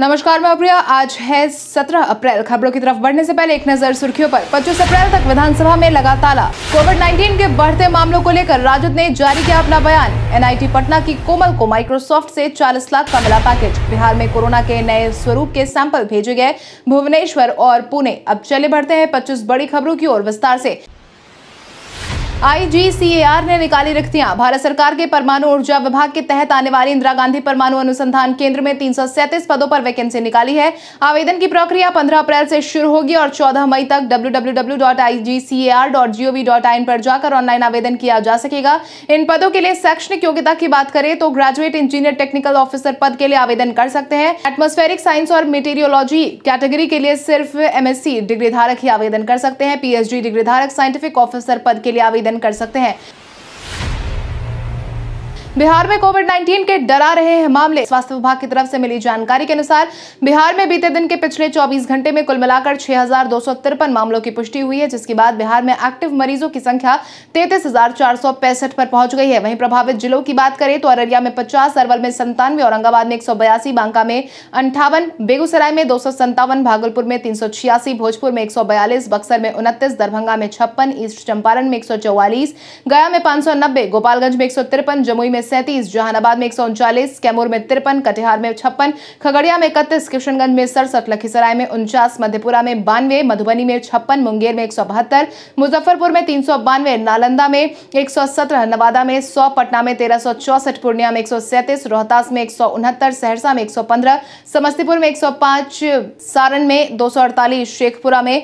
नमस्कार मैं प्रिया आज है 17 अप्रैल खबरों की तरफ बढ़ने से पहले एक नजर सुर्खियों पर 25 अप्रैल तक विधानसभा में लगा ताला कोविड 19 के बढ़ते मामलों को लेकर राजद ने जारी किया अपना बयान एनआईटी पटना की कोमल को माइक्रोसॉफ्ट से 40 लाख का मिला पैकेज बिहार में कोरोना के नए स्वरूप के सैंपल भेजे गए भुवनेश्वर और पुणे अब चले बढ़ते हैं पच्चीस बड़ी खबरों की ओर विस्तार ऐसी आईजीसीएआर ने निकाली रिक्तियां भारत सरकार के परमाणु ऊर्जा विभाग के तहत आने वाली इंदिरा गांधी परमाणु अनुसंधान केंद्र में तीन पदों पर वैकेंसी निकाली है आवेदन की प्रक्रिया 15 अप्रैल से शुरू होगी और 14 मई तक www.igcar.gov.in पर जाकर ऑनलाइन आवेदन किया जा सकेगा इन पदों के लिए शैक्षणिक योग्यता की बात करें तो ग्रेजुएट इंजीनियर टेक्निकल ऑफिसर पद के लिए आवेदन कर सकते हैं एटमोस्फेरिक साइंस और मेटेरियोलॉजी कैटेगरी के लिए सिर्फ एमएससी डिग्री धारक ही आवेदन कर सकते हैं पीएचडी डिग्री धारक साइंटिफिक ऑफिसर पद के लिए आवेदन आवेदन कर सकते हैं बिहार में कोविड 19 के डरा रहे हैं मामले स्वास्थ्य विभाग की तरफ से मिली जानकारी के अनुसार बिहार में बीते दिन के पिछले 24 घंटे में कुल मिलाकर छह मामलों की पुष्टि हुई है जिसके बाद बिहार में एक्टिव मरीजों की संख्या तैतीस पर पहुंच गई है वहीं प्रभावित जिलों की बात करें तो अररिया में पचास अरवल में संतानवे औरंगाबाद में एक बांका में अंठावन बेगूसराय में दो भागलपुर में तीन भोजपुर में एक बक्सर में उनतीस दरभंगा में छप्पन ईस्ट चंपारण में एक गया में पांच गोपालगंज में एक जमुई में सैंतीस जहानाबाद में एक कैमूर में तिरपन कटिहार में छप्पन खगड़िया में इकतीस किशनगंज में सड़सठ लखीसराय में उनचास मधेपुरा में बानवे मधुबनी में छप्पन मुंगेर में एक मुजफ्फरपुर में तीन नालंदा में एक नवादा में सौ पटना में तेरह पूर्णिया में एक रोहतास में एक सहरसा में एक समस्तीपुर में एक सारण में दो शेखपुरा में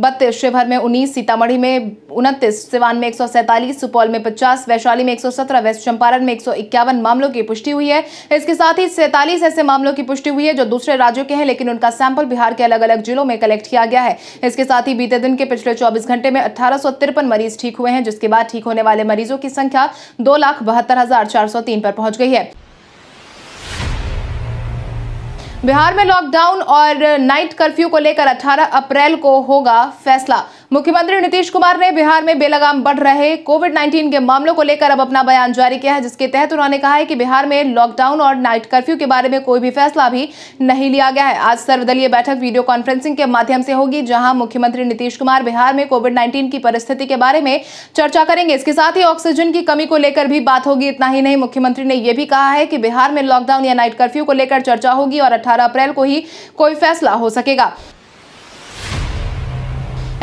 बत्तीस शिवहर में उन्नीस सीतामढ़ी में उनतीस सिवान में एक सुपौल में पचास वैशाली में 117 वेस्ट चंपारण में एक मामलों की पुष्टि हुई है इसके साथ ही सैंतालीस ऐसे मामलों की पुष्टि हुई है जो दूसरे राज्यों के हैं लेकिन उनका सैंपल बिहार के अलग अलग जिलों में कलेक्ट किया गया है इसके साथ ही बीते दिन के पिछले चौबीस घंटे में अठारह मरीज ठीक हुए हैं जिसके बाद ठीक होने वाले मरीजों की संख्या दो लाख बहत्तर हजार चार सौ तीन पर पहुंच गई है बिहार में लॉकडाउन और नाइट कर्फ्यू को लेकर 18 अप्रैल को होगा फैसला मुख्यमंत्री नीतीश कुमार ने बिहार में बेलगाम बढ़ रहे कोविड 19 के मामलों को लेकर अब अपना बयान जारी किया है जिसके तहत उन्होंने कहा है कि बिहार में लॉकडाउन और नाइट कर्फ्यू के बारे में कोई भी फैसला भी नहीं लिया गया है आज सर्वदलीय बैठक वीडियो कॉन्फ्रेंसिंग के माध्यम से होगी जहां मुख्यमंत्री नीतीश कुमार बिहार में कोविड नाइन्टीन की परिस्थिति के बारे में चर्चा करेंगे इसके साथ ही ऑक्सीजन की कमी को लेकर भी बात होगी इतना ही नहीं मुख्यमंत्री ने यह भी कहा है कि बिहार में लॉकडाउन या नाइट कर्फ्यू को लेकर चर्चा होगी और अठारह अप्रैल को ही कोई फैसला हो सकेगा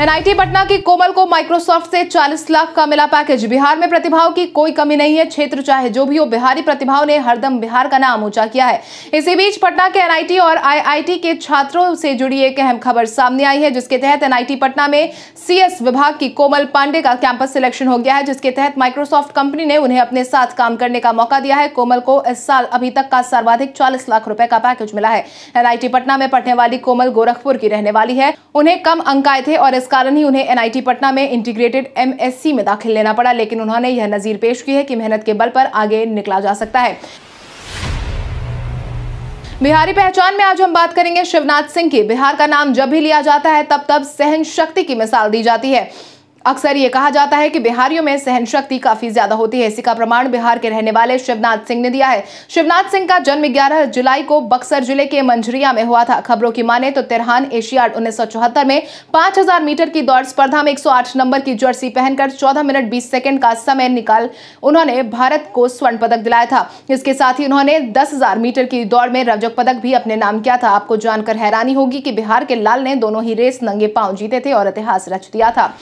एनआईटी पटना की कोमल को माइक्रोसॉफ्ट से 40 लाख का मिला पैकेज बिहार में प्रतिभाओं की कोई कमी नहीं है क्षेत्र चाहे जो भी हो बिहारी प्रतिभाओं ने हरदम बिहार का नाम ऊंचा किया है इसी बीच पटना के एनआईटी और आईआईटी के छात्रों से जुड़ी एक अहम खबर सामने आई है जिसके तहत एनआईटी पटना में सीएस विभाग की कोमल पांडे का कैंपस सिलेक्शन हो गया है जिसके तहत माइक्रोसॉफ्ट कंपनी ने उन्हें अपने साथ काम करने का मौका दिया है कोमल को इस साल अभी तक का सर्वाधिक चालीस लाख रुपए का पैकेज मिला है एनआईटी पटना में पढ़ने वाली कोमल गोरखपुर की रहने वाली है उन्हें कम अंक आए थे और इस कारण ही उन्हें एनआईटी पटना में इंटीग्रेटेड एमएससी में दाखिल लेना पड़ा लेकिन उन्होंने यह नज़ीर पेश की है कि मेहनत के बल पर आगे निकला जा सकता है बिहारी पहचान में आज हम बात करेंगे शिवनाथ सिंह की बिहार का नाम जब भी लिया जाता है तब तब सहन शक्ति की मिसाल दी जाती है अक्सर ये कहा जाता है कि बिहारियों में सहन शक्ति काफी ज्यादा होती है इसी का प्रमाण बिहार के रहने वाले शिवनाथ सिंह ने दिया है शिवनाथ सिंह का जन्म 11 जुलाई को बक्सर जिले के मंजरिया में हुआ था खबरों की माने तो तिरहान एशियाड चौहत्तर में 5000 मीटर की दौड़ स्पर्धा में 108 नंबर की जर्सी पहनकर चौदह मिनट बीस सेकेंड का समय निकाल उन्होंने भारत को स्वर्ण पदक दिलाया था इसके साथ ही उन्होंने दस मीटर की दौड़ में रजक पदक भी अपने नाम किया था आपको जानकर हैरानी होगी की बिहार के लाल ने दोनों ही रेस नंगे पाँव जीते थे और इतिहास रच दिया था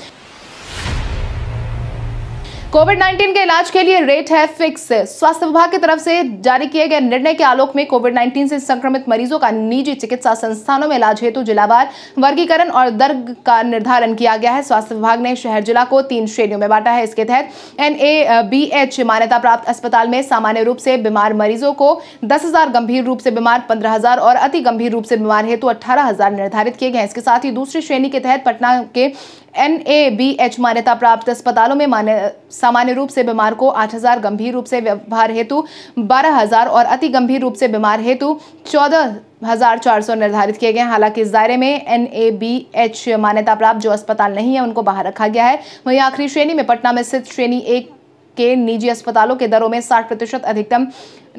कोविड 19 के इलाज के लिए रेट है फिक्स स्वास्थ्य विभाग की तरफ से जारी किए गए निर्णय के आलोक में कोविड 19 से संक्रमित मरीजों का निजी चिकित्सा संस्थानों में इलाज हेतु जिलावार वर्गीकरण और दर का निर्धारण किया गया है स्वास्थ्य विभाग ने शहर जिला को तीन श्रेणियों में बांटा है इसके तहत एन मान्यता प्राप्त अस्पताल में सामान्य रूप से बीमार मरीजों को दस गंभीर रूप से बीमार पंद्रह और अति गंभीर रूप से बीमार हेतु अठारह निर्धारित किए गए इसके साथ ही दूसरी श्रेणी के तहत पटना के एन ए बी एच मान्यता प्राप्त अस्पतालों में मान्य सामान्य रूप से बीमार को 8000 गंभीर रूप से व्यवहार हेतु 12000 और अति गंभीर रूप से बीमार हेतु 14400 निर्धारित किए गए हैं हालांकि इस दायरे में एन ए बी एच मान्यता प्राप्त जो अस्पताल नहीं है उनको बाहर रखा गया है वहीं आखिरी श्रेणी में पटना में स्थित श्रेणी एक के निजी अस्पतालों के दरों में साठ प्रतिशत अधिकतम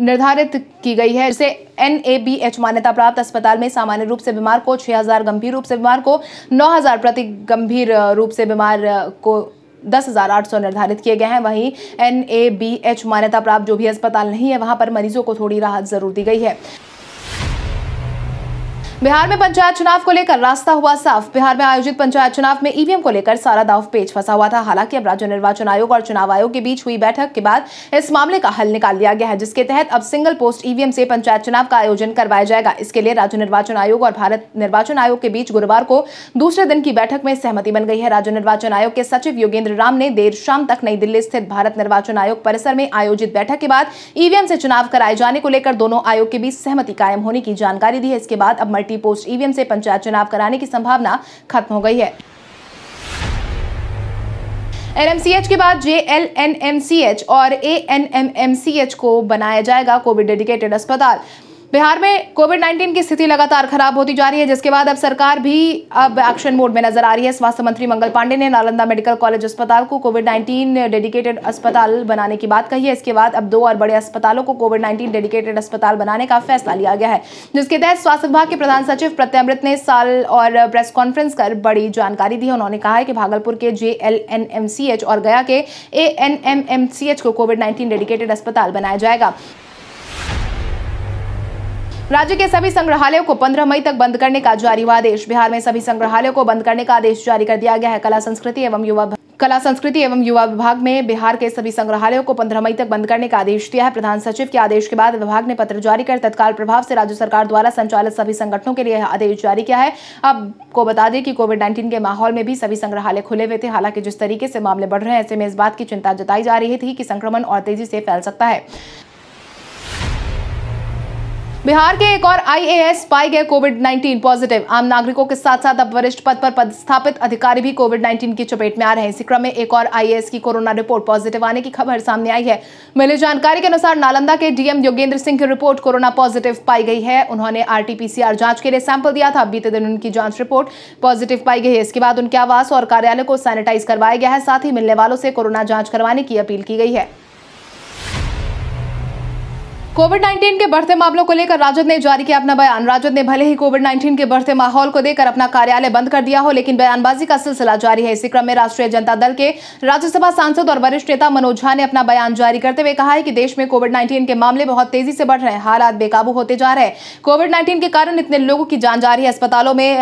निर्धारित की गई है जिसे एन मान्यता प्राप्त अस्पताल में सामान्य रूप से बीमार को 6000 गंभीर रूप से बीमार को 9000 प्रति गंभीर रूप से बीमार को दस हज़ार आठ सौ निर्धारित किए गए हैं वहीं एन मान्यता प्राप्त जो भी अस्पताल नहीं है वहां पर मरीजों को थोड़ी राहत जरूर दी गई है बिहार में पंचायत चुनाव को लेकर रास्ता हुआ साफ बिहार में आयोजित पंचायत चुनाव में ईवीएम को लेकर सारा दाव पेच फंसा हुआ था हालांकि अब राज्य निर्वाचन आयोग और चुनाव आयोग के बीच हुई बैठक के बाद इस मामले का हल निकाल लिया गया है जिसके तहत अब सिंगल पोस्ट ईवीएम से पंचायत चुनाव का आयोजन करवाया जाएगा इसके लिए राज्य निर्वाचन आयोग और भारत निर्वाचन आयोग के बीच गुरुवार को दूसरे दिन की बैठक में सहमति बन गई है राज्य निर्वाचन आयोग के सचिव योगेंद्र राम ने देर शाम तक नई दिल्ली स्थित भारत निर्वाचन आयोग परिसर में आयोजित बैठक के बाद ईवीएम से चुनाव कराए जाने को लेकर दोनों आयोग के बीच सहमति कायम होने की जानकारी दी है इसके बाद अब मल्टी पंचायती पोस्ट ईवीएम से पंचायत चुनाव कराने की संभावना खत्म हो गई है एनएमसीएच के बाद जेएलएनएमसीएच और एएनएमएमसीएच को बनाया जाएगा कोविड डेडिकेटेड अस्पताल बिहार में कोविड 19 की स्थिति लगातार खराब होती जा रही है जिसके बाद अब सरकार भी अब एक्शन मोड में नजर आ रही है स्वास्थ्य मंत्री मंगल पांडे ने नालंदा मेडिकल कॉलेज अस्पताल को कोविड 19 डेडिकेटेड अस्पताल बनाने की बात कही है इसके बाद अब दो और बड़े अस्पतालों को कोविड 19 डेडिकेटेड अस्पताल बनाने का फैसला लिया गया है जिसके तहत स्वास्थ्य विभाग के प्रधान सचिव प्रत्यमृत ने साल और प्रेस कॉन्फ्रेंस कर बड़ी जानकारी दी उन्होंने कहा है कि भागलपुर के जे और गया के ए को कोविड नाइन्टीन डेडिकेटेड अस्पताल बनाया जाएगा राज्य के सभी संग्रहालयों को 15 मई तक बंद करने का जारी हुआ आदेश बिहार में सभी संग्रहालयों को बंद करने का आदेश जारी कर दिया गया है कला संस्कृति एवं युवा कला संस्कृति एवं युवा विभाग में बिहार के सभी संग्रहालयों को 15 मई तक बंद करने का आदेश दिया है प्रधान सचिव के आदेश के बाद विभाग ने पत्र जारी कर तत्काल प्रभाव से राज्य सरकार द्वारा संचालित सभी संगठनों के लिए आदेश जारी किया है आपको बता दें कि कोविड नाइन्टीन के माहौल में भी सभी संग्रहालय खुले हुए थे हालांकि जिस तरीके से मामले बढ़ रहे हैं ऐसे में इस बात की चिंता जताई जा रही थी कि संक्रमण और तेजी से फैल सकता है बिहार के एक और आईएएस पाए गए कोविड 19 पॉजिटिव आम नागरिकों के साथ साथ अब वरिष्ठ पद पर पदस्थापित अधिकारी भी कोविड 19 की चपेट में आ रहे हैं इसी क्रम में एक और आईएएस की कोरोना रिपोर्ट पॉजिटिव आने की खबर सामने आई है मिली जानकारी के अनुसार नालंदा के डीएम योगेंद्र सिंह की रिपोर्ट कोरोना पॉजिटिव पाई गई है उन्होंने आरटीपीसीआर जांच के लिए सैंपल दिया था बीते दिन उनकी जांच रिपोर्ट पॉजिटिव पाई गई है इसके बाद उनके आवास और कार्यालय को सैनिटाइज करवाया गया है साथ ही मिलने वालों से कोरोना जांच करवाने की अपील की गई है कोविड 19 के बढ़ते मामलों को लेकर राजद ने जारी किया अपना बयान राजद ने भले ही कोविड 19 के बढ़ते माहौल को देकर अपना कार्यालय बंद कर दिया हो लेकिन बयानबाजी का सिलसिला जारी है इसी क्रम में राष्ट्रीय जनता दल के राज्यसभा सांसद और वरिष्ठ नेता मनोज झा ने अपना बयान जारी करते हुए कहा है कि देश में कोविड नाइन्टीन के मामले बहुत तेजी से बढ़ रहे हैं हालात बेकाबू होते जा रहे हैं कोविड नाइन्टीन के कारण इतने लोगों की जान जा रही है अस्पतालों में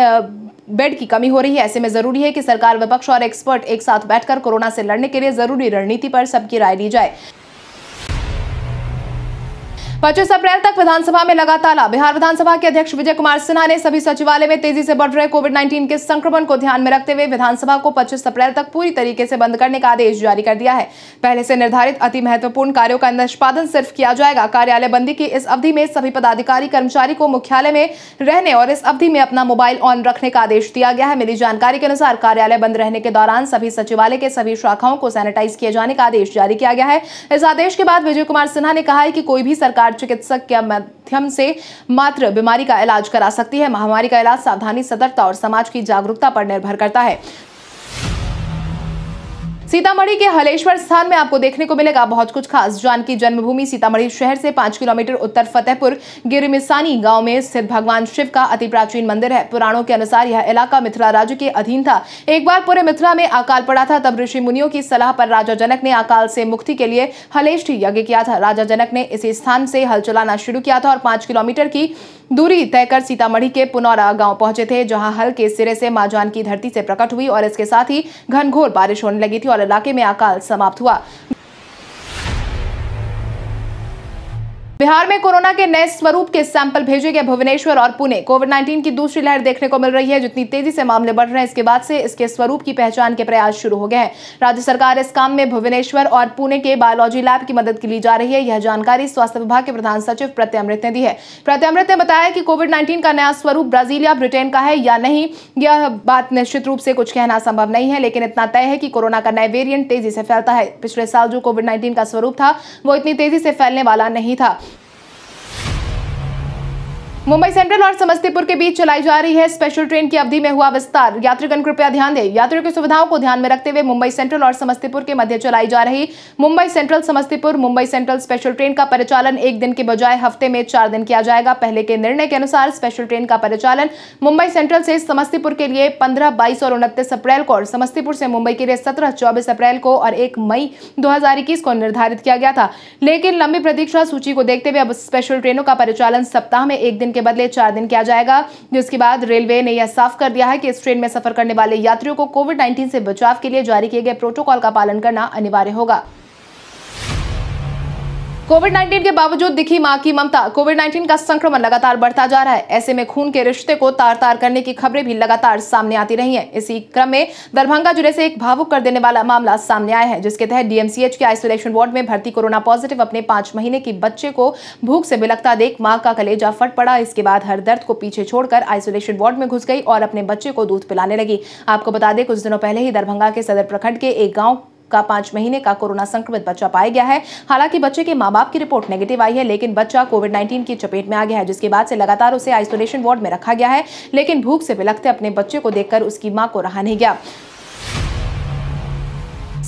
बेड की कमी हो रही है ऐसे में जरूरी है कि सरकार विपक्ष और एक्सपर्ट एक साथ बैठकर कोरोना से लड़ने के लिए जरूरी रणनीति पर सबकी राय ली जाए पच्चीस अप्रैल तक विधानसभा में लगा ताला बिहार विधानसभा के अध्यक्ष विजय कुमार सिन्हा ने सभी सचिवालय में तेजी से बढ़ रहे कोविड 19 के संक्रमण को ध्यान में रखते हुए विधानसभा को 25 अप्रैल तक पूरी तरीके से बंद करने का आदेश जारी कर दिया है पहले से निर्धारित अति महत्वपूर्ण कार्यो का निष्पादन सिर्फ किया जाएगा कार्यालय बंदी की इस अवधि में सभी पदाधिकारी कर्मचारी को मुख्यालय में रहने और इस अवधि में अपना मोबाइल ऑन रखने का आदेश दिया गया है मिली जानकारी के अनुसार कार्यालय बंद रहने के दौरान सभी सचिवालय के सभी शाखाओं को सैनिटाइज किए जाने का आदेश जारी किया गया है इस आदेश के बाद विजय कुमार सिन्हा ने कहा है कि कोई भी सरकार प्रकार चिकित्सक के माध्यम से मात्र बीमारी का इलाज करा सकती है महामारी का इलाज सावधानी सतर्कता और समाज की जागरूकता पर निर्भर करता है सीतामढ़ी के हलेश्वर स्थान में आपको देखने को मिलेगा बहुत कुछ खास जानकी जन्मभूमि सीतामढ़ी शहर से पांच किलोमीटर उत्तर फतेहपुर गिरमिसानी गांव में स्थित भगवान शिव का अति प्राचीन मंदिर है पुराणों के अनुसार यह इलाका मिथिला राज्य के अधीन था एक बार पूरे मिथिला में अकाल पड़ा था तब ऋषि मुनियों की सलाह पर राजा जनक ने अकाल से मुक्ति के लिए हलेष्ठी यज्ञ किया था राजा जनक ने इसी स्थान से हल चलाना शुरू किया था और पांच किलोमीटर की दूरी तय कर सीतामढ़ी के पुनौरा गांव पहुंचे थे जहां हल के सिरे से माँ जान की धरती से प्रकट हुई और इसके साथ ही घनघोर बारिश होने लगी थी और इलाके में अकाल समाप्त हुआ बिहार में कोरोना के नए स्वरूप के सैंपल भेजे गए भुवनेश्वर और पुणे कोविड 19 की दूसरी लहर देखने को मिल रही है जितनी तेजी से मामले बढ़ रहे हैं इसके बाद से इसके स्वरूप की पहचान के प्रयास शुरू हो गए हैं राज्य सरकार इस काम में भुवनेश्वर और पुणे के बायोलॉजी लैब की मदद ली जा रही है यह जानकारी स्वास्थ्य विभाग के प्रधान सचिव प्रत्यमृत ने दी है प्रत्यमृत ने बताया कि कोविड नाइन्टीन का नया स्वरूप ब्राजील या ब्रिटेन का है या नहीं यह बात निश्चित रूप से कुछ कहना संभव नहीं है लेकिन इतना तय है कि कोरोना का नया वेरियंट तेजी से फैलता है पिछले साल जो कोविड नाइन्टीन का स्वरूप था वो इतनी तेजी से फैलने वाला नहीं था मुंबई सेंट्रल और समस्तीपुर के बीच चलाई जा रही है स्पेशल ट्रेन की अवधि में हुआ विस्तार यात्रीगण कृपया ध्यान दें यात्रियों की सुविधाओं को ध्यान में रखते हुए मुंबई सेंट्रल और समस्तीपुर के मध्य चलाई जा रही Mumbai central Samastipur Mumbai central special train का परिचालन एक दिन के बजाय हफ्ते में चार दिन किया जाएगा पहले के निर्णय के अनुसार स्पेशल ट्रेन का परिचालन मुंबई सेंट्रल से समस्तीपुर के लिए पंद्रह बाईस और उनतीस अप्रैल को और समस्तीपुर से मुंबई के लिए सत्रह चौबीस अप्रैल को और एक मई दो को निर्धारित किया गया था लेकिन लंबी प्रतीक्षा सूची को देखते हुए अब स्पेशल ट्रेनों का परिचालन सप्ताह में एक दिन के के बदले चार दिन किया जाएगा जिसके बाद रेलवे ने यह साफ कर दिया है कि इस ट्रेन में सफर करने वाले यात्रियों को कोविड नाइन्टीन से बचाव के लिए जारी किए गए प्रोटोकॉल का पालन करना अनिवार्य होगा कोविड 19 के बावजूद दिखी मां की ममता कोविड 19 का संक्रमण लगातार बढ़ता जा रहा है ऐसे में खून के रिश्ते को तार तार करने की खबरें भी लगातार सामने आती रही हैं इसी क्रम में दरभंगा जिले से एक भावुक कर देने वाला मामला सामने आया है जिसके तहत डीएमसीएच के आइसोलेशन वार्ड में भर्ती कोरोना पॉजिटिव अपने पांच महीने की बच्चे को भूख से बिलकता देख माँ का कलेजा फट पड़ा इसके बाद हर दर्द को पीछे छोड़कर आइसोलेशन वार्ड में घुस गई और अपने बच्चे को दूध पिलाने लगी आपको बता दें कुछ दिनों पहले ही दरभंगा के सदर प्रखंड के एक गाँव का पांच महीने का कोरोना संक्रमित बच्चा पाया गया है हालांकि बच्चे के माँ बाप की रिपोर्ट नेगेटिव आई है लेकिन बच्चा कोविड नाइन्टीन की चपेट में आ गया है जिसके बाद से लगातार उसे आइसोलेशन वार्ड में रखा गया है लेकिन भूख से बिलखते अपने बच्चे को देखकर उसकी माँ को रहा नहीं गया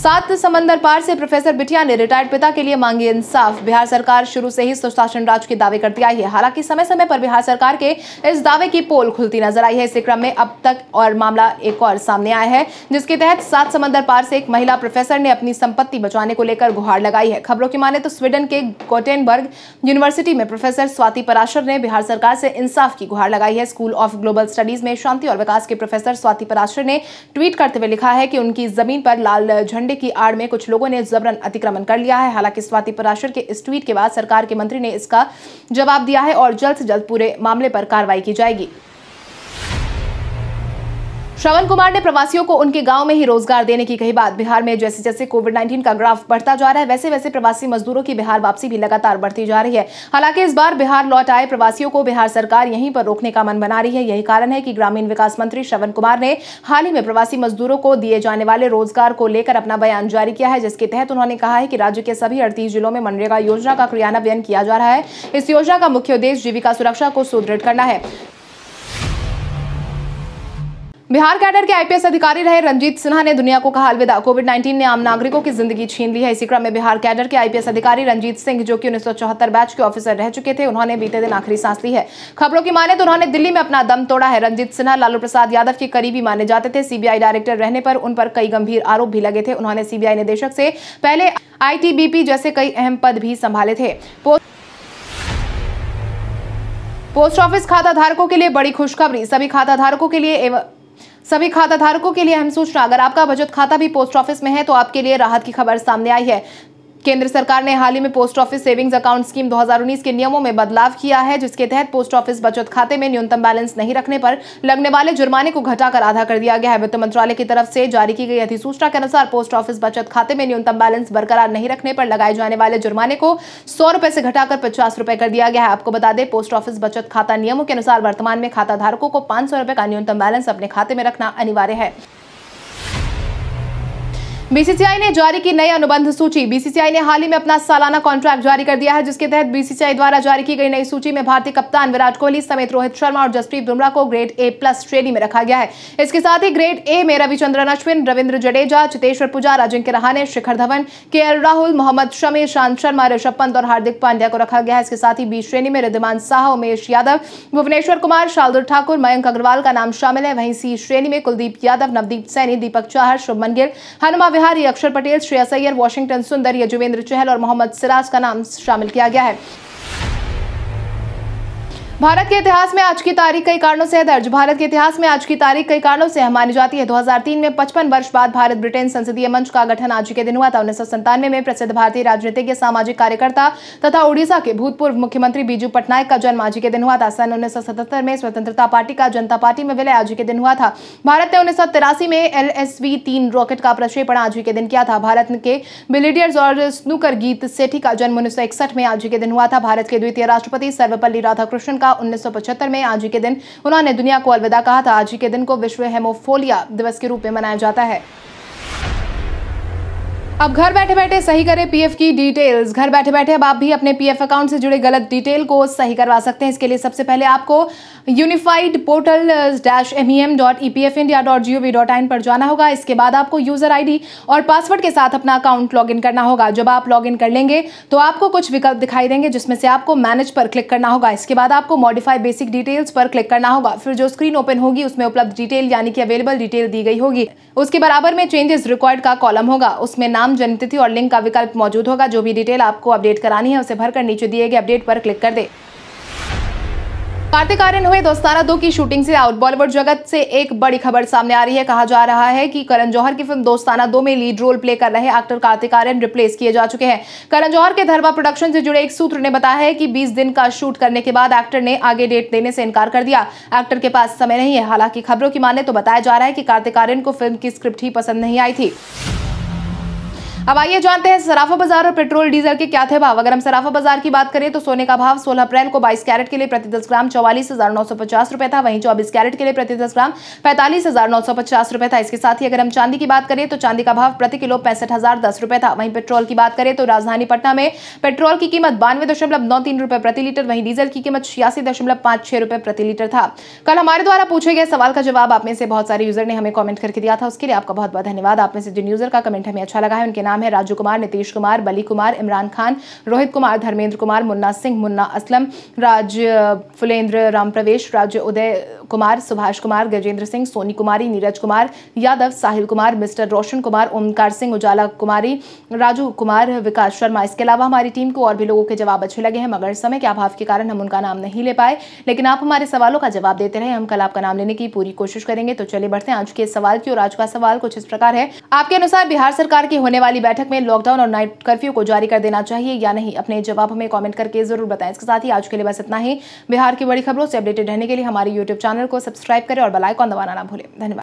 सात समंदर पार से प्रोफेसर बिटिया ने रिटायर्ड पिता के लिए मांगी इंसाफ बिहार सरकार शुरू से ही सुशासन राज के दावे करती आई है हालांकि समय समय पर बिहार सरकार के इस दावे की पोल खुलती नजर आई है इसी क्रम में अब तक और मामला एक और सामने आया है जिसके तहत सात समंदर पार से एक महिला प्रोफेसर ने अपनी संपत्ति बचाने को लेकर गुहार लगाई है खबरों की माने तो स्वीडन के गोटेनबर्ग यूनिवर्सिटी में प्रोफेसर स्वाति पराशर ने बिहार सरकार से इंसाफ की गुहार लगाई है स्कूल ऑफ ग्लोबल स्टडीज में शांति और विकास के प्रोफेसर स्वाति पराशर ने ट्वीट करते हुए लिखा है कि उनकी जमीन पर लाल झंडे झंडे की आड़ में कुछ लोगों ने जबरन अतिक्रमण कर लिया है हालांकि स्वाति पराशर के इस ट्वीट के बाद सरकार के मंत्री ने इसका जवाब दिया है और जल्द से जल्द पूरे मामले पर कार्रवाई की जाएगी श्रवण कुमार ने प्रवासियों को उनके गांव में ही रोजगार देने की कही बात बिहार में जैसे जैसे कोविड 19 का ग्राफ बढ़ता जा रहा है वैसे वैसे प्रवासी मजदूरों की बिहार वापसी भी लगातार बढ़ती जा रही है हालांकि इस बार बिहार लौट आए प्रवासियों को बिहार सरकार यहीं पर रोकने का मन बना रही है यही कारण है कि ग्रामीण विकास मंत्री श्रवण कुमार ने हाल ही में प्रवासी मजदूरों को दिए जाने वाले रोजगार को लेकर अपना बयान जारी किया है जिसके तहत उन्होंने कहा है कि राज्य के सभी अड़तीस जिलों में मनरेगा योजना का क्रियान्वयन किया जा रहा है इस योजना का मुख्य उद्देश्य जीविका सुरक्षा को सुदृढ़ करना है बिहार कैडर के आईपीएस अधिकारी रहे रंजीत सिन्हा ने दुनिया को कहा अलविदा कोविड 19 ने आम नागरिकों की जिंदगी छीन ली है इसी क्रम में बिहार कैडर के आईपीएस अधिकारी रंजीत सिंह जो कि उन्नीस बैच के ऑफिसर रह चुके थे उन्होंने बीते दिन आखिरी सांस ली है खबरों की माने तो उन्होंने दिल्ली में अपना दम तोड़ा है रंजीत सिन्हा लालू प्रसाद यादव के करीबी माने जाते थे सीबीआई डायरेक्टर रहने पर उन पर कई गंभीर आरोप भी लगे थे उन्होंने सीबीआई निदेशक से पहले आईटीबीपी जैसे कई अहम पद भी संभाले थे पोस्ट ऑफिस खाता धारकों के लिए बड़ी खुशखबरी सभी खाता धारकों के लिए सभी खाता धारकों के लिए अहम सूचना अगर आपका बचत खाता भी पोस्ट ऑफिस में है तो आपके लिए राहत की खबर सामने आई है केंद्र सरकार ने हाल ही में post office savings account scheme 2019 के नियमों में बदलाव किया है जिसके तहत पोस्ट ऑफिस बचत खाते में न्यूनतम बैलेंस नहीं रखने पर लगने वाले जुर्माने को घटाकर आधा कर दिया गया है वित्त मंत्रालय की तरफ से जारी की गई अधिसूचना के अनुसार पोस्ट ऑफिस बचत खाते में न्यूनतम बैलेंस बरकरार नहीं रखने पर लगाए जाने वाले जुर्माने को सौ रुपए से घटाकर पचास रुपए कर दिया गया है आपको बता दें पोस्ट ऑफिस बचत खाता नियमों के अनुसार वर्तमान में खाता धारकों को पांच सौ रुपए का न्यूनतम बैलेंस अपने खाते में रखना अनिवार्य है बीसीसीआई ने जारी की नई अनुबंध सूची बीसीसीआई ने हाल ही में अपना सालाना कॉन्ट्रैक्ट जारी कर दिया है जिसके तहत बीसीसीआई द्वारा जारी की गई नई सूची में भारतीय कप्तान विराट कोहली समेत रोहित शर्मा और जसप्रीत बुमराह को ग्रेड ए प्लस श्रेणी में रखा गया है इसके साथ ही ग्रेड ए में रविचंद्रन अश्विन रविन्द्र जडेजा चितेश्वर पुजारा अजिंक्य रहाने शिखर धवन के राहुल मोहम्मद शमी शांत शर्मा ऋषभ पंत और हार्दिक पांड्या को रखा गया है इसके साथ ही बी श्रेणी में रिद्धिमान साह उमेश यादव भुवनेश्वर कुमार शार्दुल ठाकुर मयंक अग्रवाल का नाम शामिल है वहीं सी श्रेणी में कुलदीप यादव नवदीप सैनी दीपक चाहर शुभमन गिर हनुमा फरहारी अक्षर पटेल श्रेयस अय्यर वॉशिंगटन सुंदर यजुवेंद्र चहल और मोहम्मद सिराज का नाम शामिल किया गया है भारत के इतिहास में आज की तारीख कई कारणों से दर्ज भारत के इतिहास में आज की तारीख कई कारणों से मानी जाती है 2003 में 55 वर्ष बाद भारत ब्रिटेन संसदीय मंच का गठन आज के दिन हुआ था उन्नीस में प्रसिद्ध भारतीय राजनीतिज्ञ सामाजिक कार्यकर्ता तथा उड़ीसा के भूतपूर्व मुख्यमंत्री बीजू पटनायक का जन्म आज के दिन हुआ था सन उन्नीस में स्वतंत्रता पार्टी का जनता पार्टी में विलय आज के दिन हुआ था भारत ने उन्नीस में एल एस रॉकेट का प्रक्षेपण आज के दिन किया था भारत के बिलिडियर्स और स्नूकर गीत सेठी का जन्म उन्नीस में आज के दिन हुआ था भारत के द्वितीय राष्ट्रपति सर्वपल्ली राधाकृष्ण का था उन्नीस में आज ही के दिन उन्होंने दुनिया को अलविदा कहा था आज ही के दिन को विश्व हेमोफोलिया दिवस के रूप में मनाया जाता है अब घर बैठे बैठे सही करें पीएफ की डिटेल्स घर बैठे बैठे अब आप भी अपने पीएफ अकाउंट से जुड़े गलत डिटेल को सही करवा सकते हैं इसके लिए सबसे पहले आपको unified portal dash M E M dot E P F India dot G O V dot in पर जाना होगा इसके बाद आपको यूजर आई डी और पासवर्ड के साथ अपना अकाउंट लॉग इन करना होगा जब आप लॉग इन कर लेंगे तो आपको कुछ विकल्प दिखाई देंगे जिसमें से आपको मैनेज पर क्लिक करना होगा इसके बाद आपको मॉडिफाई बेसिक डिटेल्स पर क्लिक करना होगा फिर जो स्क्रीन ओपन होगी उसमें उपलब्ध डिटेल यानी कि अवेलेबल डिटेल दी गई होगी उसके बराबर में चेंजेस रिकॉर्ड का कॉलम होगा उसमें नाम नाम जन्मतिथि और लिंक का विकल्प मौजूद होगा जो भी डिटेल आपको अपडेट करानी है उसे भरकर नीचे दिए गए अपडेट पर क्लिक कर दे कार्तिक आर्यन हुए दोस्ताना दो की शूटिंग से आउट बॉलीवुड जगत से एक बड़ी खबर सामने आ रही है कहा जा रहा है कि करण जौहर की फिल्म दोस्ताना दो में लीड रोल प्ले कर रहे एक्टर कार्तिक आर्यन रिप्लेस किए जा चुके हैं करण जौहर के धर्मा प्रोडक्शन से जुड़े एक सूत्र ने बताया है कि 20 दिन का शूट करने के बाद एक्टर ने आगे डेट देने से इनकार कर दिया एक्टर के पास समय नहीं है हालांकि खबरों की माने तो बताया जा रहा है कि कार्तिक आर्यन को फिल्म की स्क्रिप्ट ही पसंद नहीं आई थी अब आइए जानते हैं सराफा बाजार और पेट्रोल डीजल के क्या थे भाव अगर हम सराफा बाजार की बात करें तो सोने का भाव 16 अप्रैल को 22 कैरेट के लिए प्रति 10 ग्राम चौवालीस हजार नौ सौ पचास रुपए था वहीं चौबीस कैरेट के लिए प्रति 10 ग्राम पैंतालीस हजार नौ सौ पचास रुपए था इसके साथ ही अगर हम चांदी की बात करें तो चांदी का भाव प्रति किलो पैंसठ हजार दस रुपए था वहीं पेट्रोल की बात करें तो राजधानी पटना में पेट्रोल की कीमत बानवे दशमलव नौ तीन रुपए प्रति लीटर वहीं डीजल की कीमत छियासी दशमलव पांच छह रुपए प्रति लीटर था कल हमारे द्वारा पूछे गए सवाल का जवाब आप में से बहुत सारे यूजर ने हमें कॉमेंट करके दिया था उसके लिए आपका बहुत बहुत धन्यवाद आप में से जिन यूजर का कमेंट हमें अच्छा लगा है उनके नाम नाम है राजू कुमार नीतीश कुमार बली कुमार इमरान खान रोहित कुमार धर्मेंद्र कुमार मुन्ना सिंह मुन्ना असलम राज फुलेंद्र राम प्रवेश राज उदय कुमार सुभाष कुमार गजेंद्र सिंह सोनी कुमारी नीरज कुमार यादव साहिल कुमार मिस्टर रोशन कुमार ओमकार सिंह उजाला कुमारी राजू कुमार विकास शर्मा इसके अलावा हमारी टीम को और भी लोगों के जवाब अच्छे लगे हैं मगर समय के अभाव के कारण हम उनका नाम नहीं ले पाए लेकिन आप हमारे सवालों का जवाब देते रहे हम कल आपका नाम लेने की पूरी कोशिश करेंगे तो चलिए बढ़ते हैं आज के सवाल की और आज का सवाल कुछ इस प्रकार है आपके अनुसार बिहार सरकार की होने वाली बैठक में लॉकडाउन और नाइट कर्फ्यू को जारी कर देना चाहिए या नहीं अपने जवाब हमें कॉमेंट करके जरूर बताएं इसके साथ ही आज के लिए बस इतना ही बिहार की बड़ी खबरों से अपडेटेड रहने के लिए हमारे यूट्यूब चैनल को सब्सक्राइब करें और बेलाइकॉन दबाना ना भूलें धन्यवाद